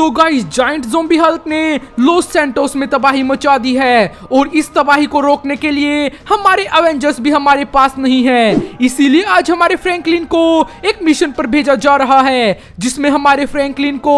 सो guys giant zombie Hulk ने Los Santos में तबाही मचा दी है और इस तबाही को रोकने के लिए हमारे अवेंजर्स भी हमारे पास नहीं है इसीलिए आज हमारे फ्रैंकलिन को एक मिशन पर भेजा जा रहा है जिसमें हमारे फ्रैंकलिन को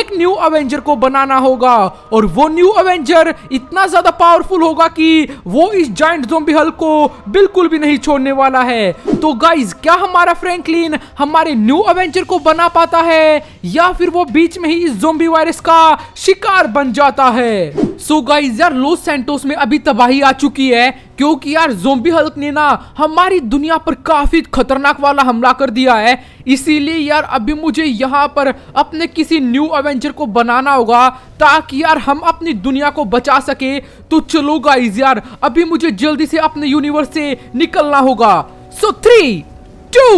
एक न्यू अवेंजर को बनाना होगा और वो न्यू अवेंजर इतना ज्यादा पावरफुल होगा कि वो इस जाइंट जोम्बी हल्क को बिल्कुल भी नहीं छोड़ने वाला है तो गाइज क्या हमारा फ्रेंकलिन हमारे न्यू अवेंजर को बना पाता है या फिर वो बीच में ही इस जोम्बी जॉम्बी वायरस का शिकार बन जाता है सो so गाइज यार लोस सेंटोस में अभी तबाही आ चुकी है क्योंकि यार जोम्बी हल्क ने ना हमारी दुनिया पर काफी खतरनाक वाला हमला कर दिया है इसीलिए यार अभी मुझे यहाँ पर अपने किसी न्यू एवेंजर को बनाना होगा ताकि यार हम अपनी दुनिया को बचा सके तो चलो गाइज यार अभी मुझे जल्दी से अपने यूनिवर्स से निकलना होगा so three two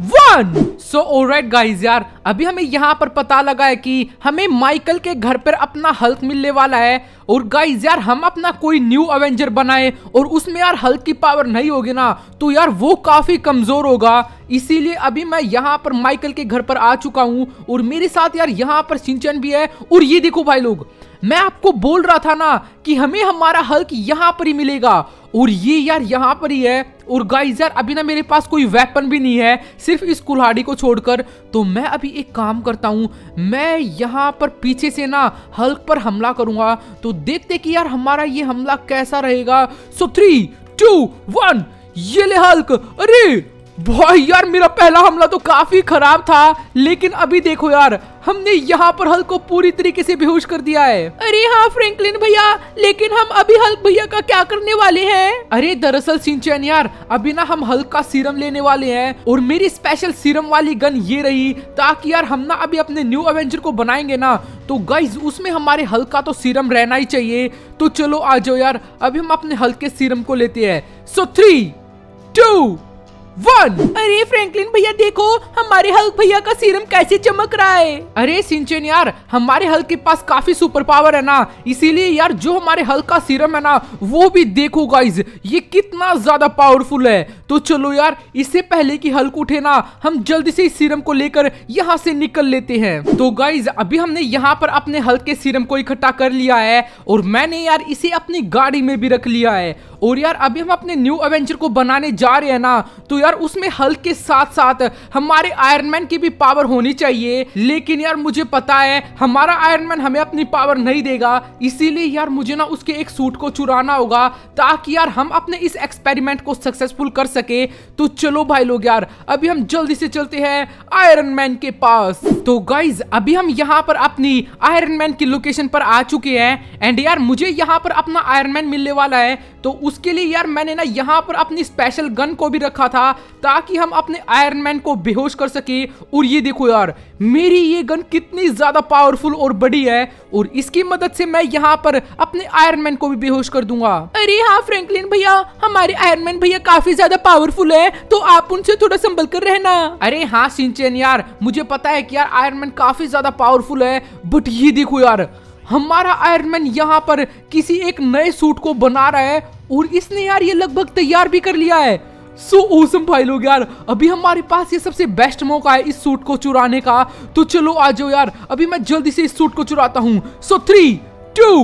one so alright guys यार अभी हमें यहाँ पर पता लगा है कि हमें माइकल के घर पर अपना हल्क मिलने वाला है और गाइज यार हम अपना कोई न्यू अवेंजर बनाए और उसमें यार हल्क की पावर नहीं होगी ना तो यार वो काफी कमजोर होगा इसीलिए अभी मैं यहाँ पर माइकल के घर पर आ चुका हूँ और मेरे साथ यार यहाँ पर सिंचन भी है और ये देखो भाई लोग मैं आपको बोल रहा था ना कि हमें हमारा हल्क यहाँ पर ही मिलेगा और ये यार यहाँ पर ही है और गाइस यार अभी ना मेरे पास कोई वेपन भी नहीं है सिर्फ इस कुल्हाड़ी को छोड़कर तो मैं अभी एक काम करता हूँ मैं यहाँ पर पीछे से ना हल्क पर हमला करूंगा तो देखते कि यार हमारा ये हमला कैसा रहेगा सो थ्री टू वन ये ले हल्क अरे भाई यार मेरा पहला हमला तो काफी खराब था लेकिन अभी देखो यार हमने यहाँ पर हल्क को पूरी तरीके से बेहोश कर दिया है अरे हाँ फ्रैंकलिन भैया लेकिन हम अभी हल्क भैया का क्या करने वाले हैं अरे दरअसल सिंचन यार अभी ना हम हल्क का सीरम लेने वाले हैं और मेरी स्पेशल सीरम वाली गन ये रही ताकि यार हम ना अभी अपने न्यू एवेंजर को बनाएंगे ना तो गाइज उसमें हमारे हल्क का तो सीरम रहना ही चाहिए तो चलो आ जाओ यार अभी हम अपने हल्के सीरम को लेते हैं सो थ्री टू वन अरे फ्रैंकलिन भैया देखो हमारे हल्क भैया का सीरम कैसे चमक रहा है अरे सिंचन यार हमारे हल्क के पास काफी सुपर पावर है ना इसीलिए यार जो हमारे हल्क का सीरम है ना वो भी देखो गाइज ये कितना ज्यादा पावरफुल है तो चलो यार इससे पहले कि हल्क उठे ना हम जल्दी से इस सीरम को लेकर यहाँ से निकल लेते हैं तो गाइज अभी हमने यहाँ पर अपने हल्क के सीरम को इकट्ठा कर लिया है और मैंने यार इसे अपनी गाड़ी में भी रख लिया है और यार अभी हम अपने न्यू एवेंचर को बनाने जा रहे हैं ना तो यार उसमें हल्क के साथ साथ हमारे आयरनमैन की भी पावर होनी चाहिए लेकिन यार मुझे पता है हमारा आयरनमैन हमें अपनी पावर नहीं देगा इसीलिए यार मुझे ना उसके एक सूट को चुराना होगा ताकि यार हम अपने इस एक्सपेरिमेंट को सक्सेसफुल कर सके तो चलो भाई लोग यार अभी हम जल्दी से चलते हैं आयरन मैन के पास तो गाइज अभी हम यहाँ पर अपनी आयरन मैन की लोकेशन पर आ चुके हैं एंड यार मुझे यहाँ पर अपना आयरन मैन मिलने वाला है तो उसके लिए यार मैंने ना यहाँ पर अपनी स्पेशल गन को भी रखा था ताकि हम अपने आयरन मैन को बेहोश कर सके और ये देखो यार मेरी ये गन कितनी ज्यादा पावरफुल और बड़ी है और इसकी मदद से मैं यहाँ पर अपने आयरन मैन को भी बेहोश कर दूंगा अरे हाँ फ्रैंकलिन भैया हमारे आयरन मैन भैया काफी ज्यादा पावरफुल है तो आप उनसे थोड़ा संभल कर रहना अरे हाँ सिंचन यार मुझे पता है की यार आयरन मैन काफी ज्यादा पावरफुल है बट ये देखो यार हमारा आयरन मैन यहाँ पर किसी एक नए सूट को बना रहा है और इसने यार ये लगभग तैयार भी कर लिया है सो so awesome भाई लोग यार अभी हमारे पास ये सबसे बेस्ट मौका है इस सूट को चुराने का तो चलो आ जाओ यार अभी मैं जल्दी से इस सूट को चुराता हूँ so three two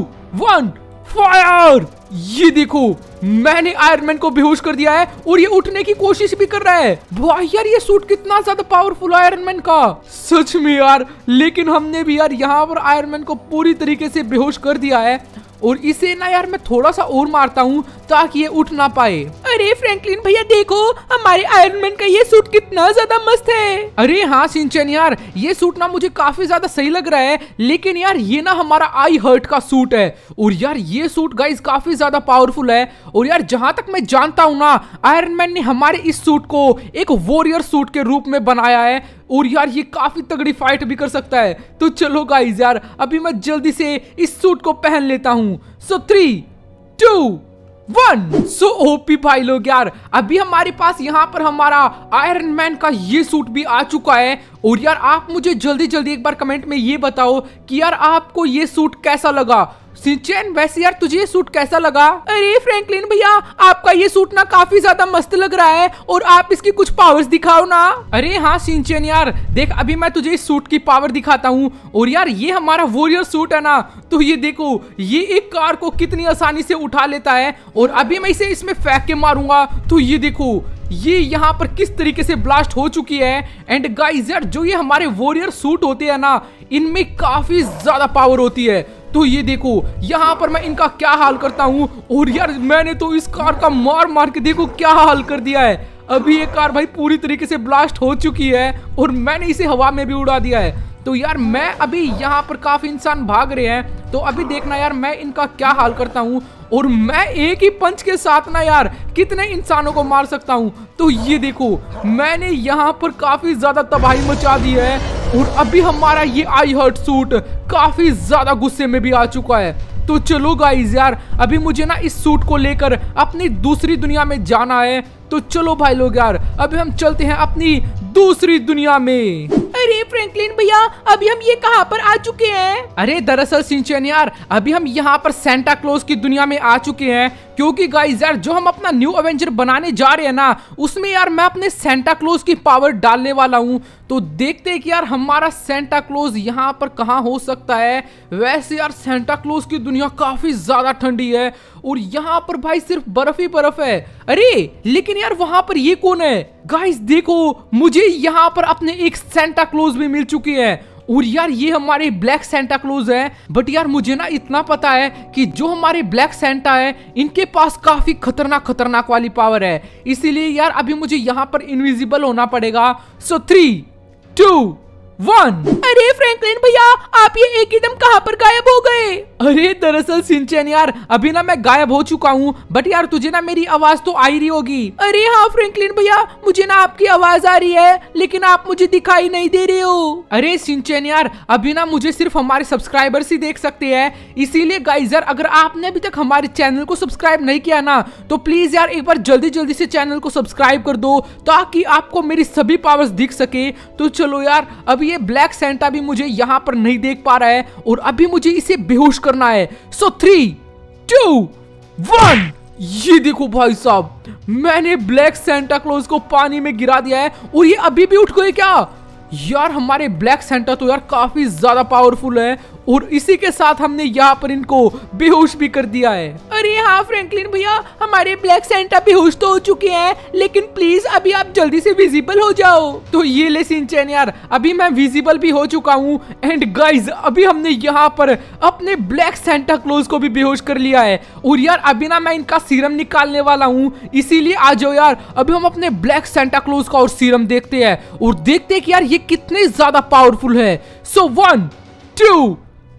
one fire ये देखो मैंने आयरमैन को बेहोश कर दिया है और ये उठने की कोशिश भी कर रहा है भाई यार ये सूट कितना ज्यादा पावरफुल आयरमैन का सच में यार लेकिन हमने भी यार यहाँ पर आयरमैन को पूरी तरीके से बेहोश कर दिया है और इसे ना यार मैं थोड़ा सा और मारता हूँ ताकि ये उठ ना पाए अरे फ्रैंकलिन भैया देखो हमारे आयरन मैन का ये सूट कितना ज्यादा मस्त है अरे हाँ सिंचन यार ये सूट ना मुझे काफी ज्यादा सही लग रहा है लेकिन यार ये ना हमारा आई हर्ट का सूट है और यार ये सूट गाइज काफी ज्यादा पावरफुल है और यार जहां तक मैं जानता हूँ ना आयरन मैन ने हमारे इस सूट को एक वॉरियर सूट के रूप में बनाया है और यार ये काफी तगड़ी फाइट भी कर सकता है तो चलो गाइज यार अभी मैं जल्दी से इस सूट को पहन लेता हूँ so three two one so OP भाई लोग यार अभी हमारे पास यहाँ पर हमारा आयरन मैन का ये सूट भी आ चुका है और यार आप मुझे जल्दी जल्दी एक बार कमेंट में ये बताओ कि यार आपको ये सूट कैसा लगा सिंचन वैसे यार तुझे ये सूट कैसा लगा अरे फ्रैंकलिन भैया आपका ये सूट ना काफी ज्यादा मस्त लग रहा है और आप इसकी कुछ पावर्स दिखाओ ना अरे हाँ सिंचन यार देख अभी मैं तुझे इस सूट की पावर दिखाता हूँ और यार ये हमारा वॉरियर सूट है ना तो ये देखो ये एक कार को कितनी आसानी से उठा लेता है और अभी मैं इसे इसमें फेंक के मारूंगा तो ये देखो ये यहाँ पर किस तरीके से ब्लास्ट हो चुकी है एंड गाइस यार जो ये हमारे वॉरियर सूट होते हैं ना इनमें काफी ज्यादा पावर होती है तो ये देखो यहाँ पर मैं इनका क्या हाल करता हूँ और यार मैंने तो इस कार का मार मार के देखो क्या हाल कर दिया है अभी ये कार भाई पूरी तरीके से ब्लास्ट हो चुकी है और मैंने इसे हवा में भी उड़ा दिया है तो यार मैं अभी यहाँ पर काफी इंसान भाग रहे हैं तो अभी देखना यार मैं इनका क्या हाल करता हूँ और मैं एक ही पंच के साथ ना यार कितने इंसानों को मार सकता हूँ तो ये देखो मैंने यहाँ पर काफी ज्यादा तबाही मचा दी है और अभी हमारा ये आई हर्ट सूट काफी ज्यादा गुस्से में भी आ चुका है तो चलो गाइज यार अभी मुझे ना इस सूट को लेकर अपनी दूसरी दुनिया में जाना है तो चलो भाई लोग यार अभी हम चलते हैं अपनी दूसरी दुनिया में अरे फ्रैंकलिन भैया अभी हम ये कहाँ पर आ चुके हैं अरे दरअसल सिंचन यार अभी हम यहाँ पर सेंटा क्लोज की दुनिया में आ चुके हैं क्योंकि गाइस यार जो हम अपना न्यू एवेंजर बनाने जा रहे हैं ना उसमें यार मैं अपने सेंटा क्लोज की पावर डालने वाला हूँ तो देखते हैं कि यार हमारा सेंटा क्लोज यहाँ पर कहाँ हो सकता है वैसे यार सेंटा क्लोज की दुनिया काफ़ी ज़्यादा ठंडी है और यहाँ पर भाई सिर्फ बर्फ ही बर्फ है अरे लेकिन यार वहां पर ये कौन है गाइस देखो मुझे यहाँ पर अपने एक सेंटा क्लोज भी मिल चुकी है और यार ये हमारे ब्लैक सेंटा क्लोज है बट यार मुझे ना इतना पता है कि जो हमारे ब्लैक सेंटा है इनके पास काफी खतरनाक खतरनाक वाली पावर है इसीलिए यार अभी मुझे यहाँ पर इनविजिबल होना पड़ेगा सो थ्री Tchau! वन अरे फ्रैंकलिन भैया आप ये एकदम कहाँ पर गायब हो गए अरे दरअसल सिंचन यार अभी ना मैं गायब हो चुका हूँ बट यार तुझे ना मेरी आवाज तो आ रही होगी अरे हाँ फ्रैंकलिन भैया मुझे ना आपकी आवाज आ रही है लेकिन आप मुझे दिखाई नहीं दे रहे हो अरे सिंचन यार अभी ना मुझे सिर्फ हमारे सब्सक्राइबर्स ही देख सकते हैं इसीलिए गाइजर अगर आपने अभी तक हमारे चैनल को सब्सक्राइब नहीं किया ना तो प्लीज यार एक बार जल्दी जल्दी से चैनल को सब्सक्राइब कर दो ताकि आपको मेरी सभी पावर्स दिख सके तो चलो यार अभी ये ब्लैक सेंटा भी मुझे यहाँ पर नहीं देख पा रहा है और अभी मुझे इसे बेहोश करना है सो थ्री टू वन ये देखो भाई साहब मैंने ब्लैक सेंटा क्लोज को पानी में गिरा दिया है और ये अभी भी उठ गए क्या यार हमारे ब्लैक सेंटर तो यार काफी ज्यादा पावरफुल है और इसी के साथ हमने यहाँ पर इनको बेहोश भी कर दिया है अरे हाँ फ्रैंकलिन भैया हमारे ब्लैक सेंटा बेहोश तो हो चुके हैं लेकिन प्लीज अभी आप जल्दी से विजिबल हो जाओ तो ये ले सिंचन यार अभी मैं विजिबल भी हो चुका हूँ एंड गाइज अभी हमने यहाँ पर अपने ब्लैक सेंटा क्लोज को भी बेहोश कर लिया है और यार अभी ना मैं इनका सीरम निकालने वाला हूँ इसीलिए आ जाओ यार अभी हम अपने ब्लैक सेंटा क्लोज का और सीरम देखते हैं और देखते हैं कि यार ये कितने ज्यादा पावरफुल है सो वन टू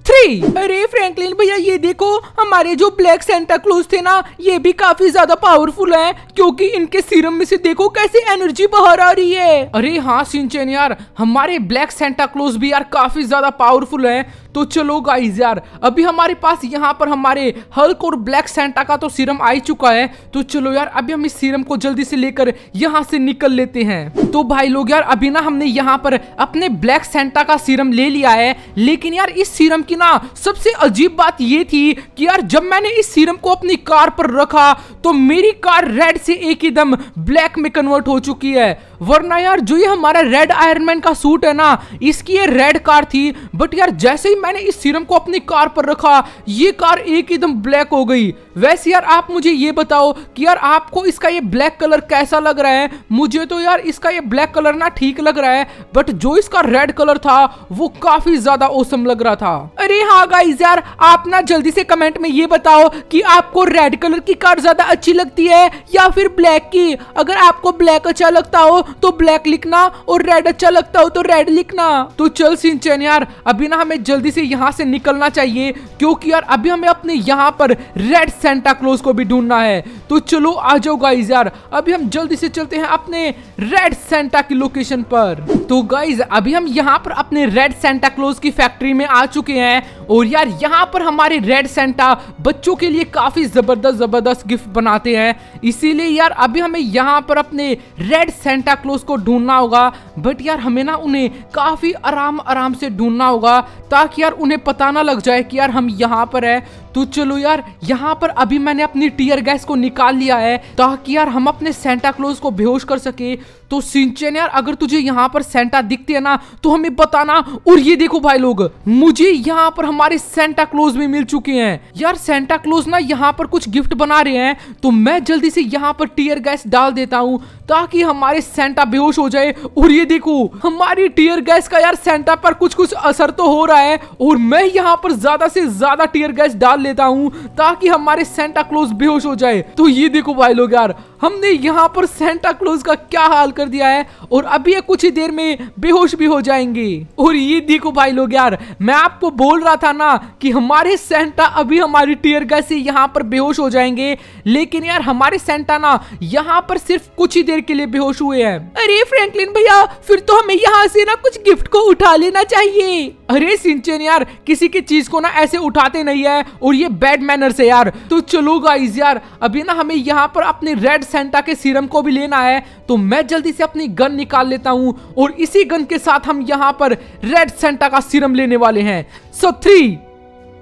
थ्री अरे फ्रैंकलिन भैया ये देखो हमारे जो ब्लैक सेंटा क्लूज थे ना ये भी काफी ज्यादा पावरफुल हैं क्योंकि इनके सीरम में से देखो कैसे एनर्जी बाहर आ रही है अरे हाँ सिंचन यार हमारे ब्लैक सेंटा क्लोज भी यार काफी ज्यादा पावरफुल हैं तो चलो गाइज यार अभी हमारे पास यहाँ पर हमारे हल्क और ब्लैक सेंटा का तो सीरम आ चुका है तो चलो यार अभी हम इस सीरम को जल्दी से लेकर यहाँ से निकल लेते हैं तो भाई लोग यार अभी ना हमने यहाँ पर अपने ब्लैक सेंटा का सीरम ले लिया है लेकिन यार इस सीरम कि ना सबसे अजीब बात ये थी कि यार जब मैंने इस सीरम को अपनी कार पर रखा तो मेरी कार रेड से एक ही दम ब्लैक में कन्वर्ट हो चुकी है वरना यार जो ये हमारा रेड आयरनमैन का सूट है ना इसकी ये रेड कार थी बट यार जैसे ही मैंने इस सीरम को अपनी कार पर रखा ये कार एक ही दम ब्लैक हो गई वैसे यार आप मुझे ये बताओ कि यार आपको इसका ये ब्लैक कलर कैसा लग रहा है मुझे तो यार इसका ये ब्लैक कलर ना ठीक लग रहा है बट जो इसका रेड कलर था वो काफी ज्यादा ओसम लग रहा था अरे हाँ गाइज यार आप ना जल्दी से कमेंट में ये बताओ कि आपको रेड कलर की कार ज्यादा अच्छी लगती है या फिर ब्लैक की अगर आपको ब्लैक अच्छा लगता हो तो ब्लैक लिखना और रेड अच्छा लगता हो तो रेड लिखना तो चल सिंचन यार अभी ना हमें जल्दी से यहाँ से निकलना चाहिए क्योंकि यार अभी हमें अपने यहाँ पर रेड सेंटा क्लोज को भी ढूंढना है तो चलो आ जाओ गाइज यार अभी हम जल्दी से चलते हैं अपने रेड सेंटा की लोकेशन पर तो गाइज अभी हम यहाँ पर अपने रेड सेंटा क्लोज की फैक्ट्री में आ चुके हैं और यार यहाँ पर हमारे रेड सेंटा बच्चों के लिए काफी जबरदस्त जबरदस्त गिफ्ट बनाते हैं इसीलिए यार अभी हमें यहाँ पर अपने रेड सेंटा क्लोज को ढूंढना होगा बट यार हमें ना उन्हें काफी आराम आराम से ढूंढना होगा ताकि यार उन्हें पता ना लग जाए कि यार हम यहाँ पर है तो चलो यार यहाँ पर अभी मैंने अपनी टीयर गैस को निकाल लिया है ताकि यार हम अपने सेंटा क्लोज को बेहोश कर सके तो सिंचन यार अगर तुझे यहाँ पर सेंटा दिखती है ना तो हमें बताना और ये देखो भाई लोग मुझे यहाँ पर हमारे सेंटा क्लोज में मिल चुके हैं यार सेंटा क्लोज ना यहाँ पर कुछ गिफ्ट बना रहे हैं तो मैं जल्दी से यहाँ पर टीयर गैस डाल देता हूँ ताकि हमारे सेंटा बेहोश हो जाए और ये देखो हमारी टीयर गैस का यार सेंटा पर कुछ कुछ असर तो हो रहा है और मैं यहाँ पर ज्यादा से ज्यादा टीयर गैस डाल लेता हूँ ताकि हमारे सेंटा क्लोज बेहोश हो जाए तो ये देखो भाई लोग यार हमने यहाँ पर सेंटा क्लोज का क्या हाल कर दिया है और अभी ये कुछ ही देर में बेहोश भी हो जाएंगे और ये देखो भाई लोग यार मैं आपको बोल रहा था ना कि हमारे सेंटा अभी हमारी टीयर गैस से यहाँ पर बेहोश हो जाएंगे लेकिन यार हमारे सेंटा ना यहाँ पर सिर्फ कुछ ही देर के लिए बेहोश हुए हैं अरे फ्रेंकलिन भैया फिर तो हमें यहाँ से ना कुछ गिफ्ट को उठा लेना चाहिए अरे सिंचन यार किसी की चीज को ना ऐसे उठाते नहीं है और ये बैड मैनर से यार तो चलो गाइज यार अभी ना हमें यहाँ पर अपने रेड सेंटा के सीरम को भी लेना है तो मैं जल्दी से अपनी गन निकाल लेता हूं और इसी गन के साथ हम यहां पर रेड सेंटा का सीरम लेने वाले हैं so three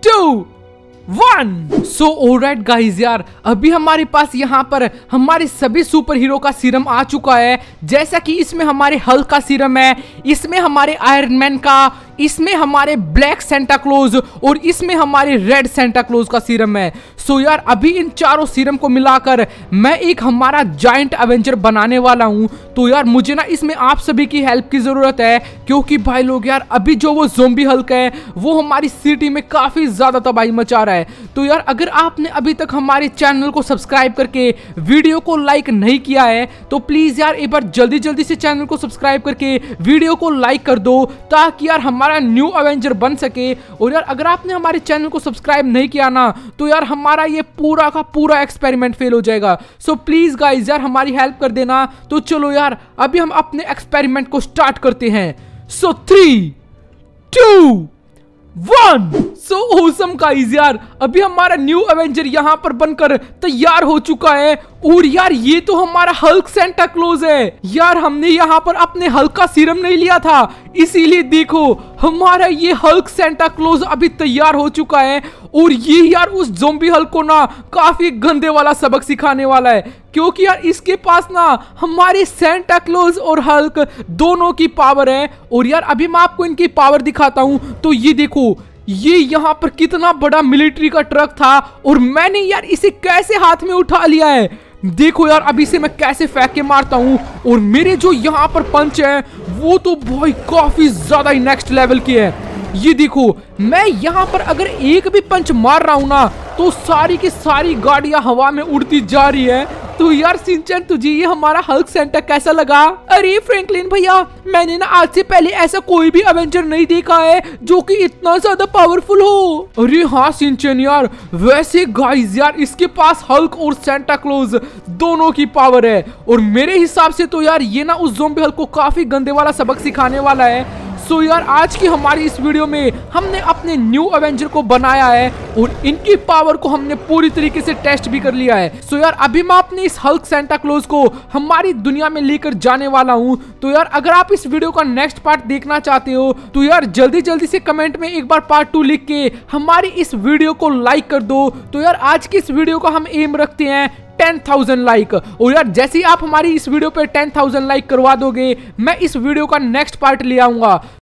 two one so alright guys यार अभी हमारे पास यहाँ पर हमारे सभी सुपर हीरो का सीरम आ चुका है जैसा कि इसमें हमारे हल्क का सीरम है इसमें हमारे आयरन मैन का इसमें हमारे ब्लैक सेंटा क्लोज और इसमें हमारे रेड सेंटा क्लोज का सीरम है सो so यार अभी इन चारों सीरम को मिलाकर मैं एक हमारा जॉइंट एवेंजर बनाने वाला हूँ तो यार मुझे ना इसमें आप सभी की हेल्प की ज़रूरत है क्योंकि भाई लोग यार अभी जो वो जोम्बी हल्क है वो हमारी सिटी में काफ़ी ज़्यादा तबाही मचा रहा है तो यार अगर आपने अभी तक हमारे चैनल को सब्सक्राइब करके वीडियो को लाइक नहीं किया है तो प्लीज़ यार एक बार जल्दी जल्दी से चैनल को सब्सक्राइब करके वीडियो को लाइक कर दो ताकि यार हमारे हमारा न्यू अवेंजर बन सके और यार अगर आपने हमारे चैनल को सब्सक्राइब नहीं किया ना तो यार हमारा ये पूरा का पूरा एक्सपेरिमेंट फेल हो जाएगा सो प्लीज़ गाइज यार हमारी हेल्प कर देना तो चलो यार अभी हम अपने एक्सपेरिमेंट को स्टार्ट करते हैं so three two one so awesome का गाइस यार अभी हमारा न्यू एवेंजर यहाँ पर बनकर तैयार हो चुका है और यार ये तो हमारा हल्क सेंटा क्लोज है यार हमने यहाँ पर अपने हल्क का सीरम नहीं लिया था इसीलिए देखो हमारा ये हल्क सेंटा क्लोज अभी तैयार हो चुका है और ये यार उस जोम्बी हल्क को ना काफी गंदे वाला सबक सिखाने वाला है क्योंकि यार इसके पास ना हमारे सेंटा क्लोज और हल्क दोनों की पावर है और यार अभी मैं आपको इनकी पावर दिखाता हूँ तो ये देखो ये यहाँ पर कितना बड़ा मिलिट्री का ट्रक था और मैंने यार इसे कैसे हाथ में उठा लिया है देखो यार अभी से मैं कैसे फेंक के मारता हूँ और मेरे जो यहाँ पर पंच है वो तो भाई काफी ज्यादा ही नेक्स्ट लेवल के है ये देखो मैं यहाँ पर अगर एक भी पंच मार रहा हूँ ना तो सारी की सारी गाड़ियाँ हवा में उड़ती जा रही है तो यार सिंचन तुझे ये हमारा हल्क सेंटर कैसा लगा अरे फ्रैंकलिन भैया मैंने ना आज से पहले ऐसा कोई भी एवेंजर नहीं देखा है जो कि इतना ज्यादा पावरफुल हो अरे हाँ सिंचन यार वैसे गाइस यार इसके पास हल्क और सेंटा क्लोज दोनों की पावर है और मेरे हिसाब से तो यार ये ना उस जोम्बे हल्क को काफी गंदे वाला सबक सिखाने वाला है सो so यार आज की हमारी इस वीडियो में हमने अपने न्यू एवेंजर को बनाया है और इनकी पावर को हमने पूरी तरीके से टेस्ट भी कर लिया है सो so यार अभी मैं अपने इस हल्क सेंटा क्लोज को हमारी दुनिया में लेकर जाने वाला हूँ तो यार अगर आप इस वीडियो का नेक्स्ट पार्ट देखना चाहते हो तो यार जल्दी जल्दी से कमेंट में एक बार पार्ट टू लिख के हमारी इस वीडियो को लाइक कर दो तो यार आज की इस वीडियो का हम एम रखते हैं 10,000 लाइक और यार जैसे ही आप हमारी इस वीडियो पे 10,000 लाइक करवा दोगे मैं इस वीडियो का नेक्स्ट पार्ट ले आऊंगा